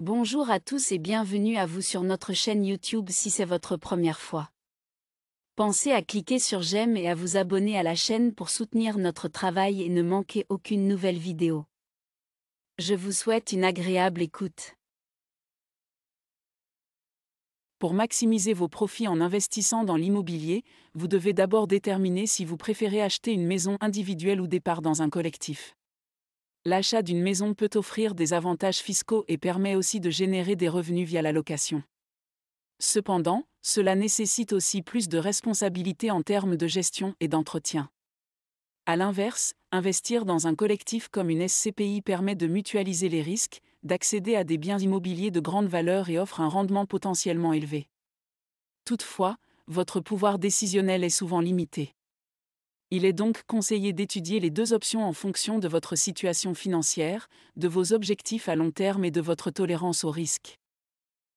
Bonjour à tous et bienvenue à vous sur notre chaîne YouTube si c'est votre première fois. Pensez à cliquer sur j'aime et à vous abonner à la chaîne pour soutenir notre travail et ne manquer aucune nouvelle vidéo. Je vous souhaite une agréable écoute. Pour maximiser vos profits en investissant dans l'immobilier, vous devez d'abord déterminer si vous préférez acheter une maison individuelle ou départ dans un collectif. L'achat d'une maison peut offrir des avantages fiscaux et permet aussi de générer des revenus via la location. Cependant, cela nécessite aussi plus de responsabilités en termes de gestion et d'entretien. À l'inverse, investir dans un collectif comme une SCPI permet de mutualiser les risques, d'accéder à des biens immobiliers de grande valeur et offre un rendement potentiellement élevé. Toutefois, votre pouvoir décisionnel est souvent limité. Il est donc conseillé d'étudier les deux options en fonction de votre situation financière, de vos objectifs à long terme et de votre tolérance au risque.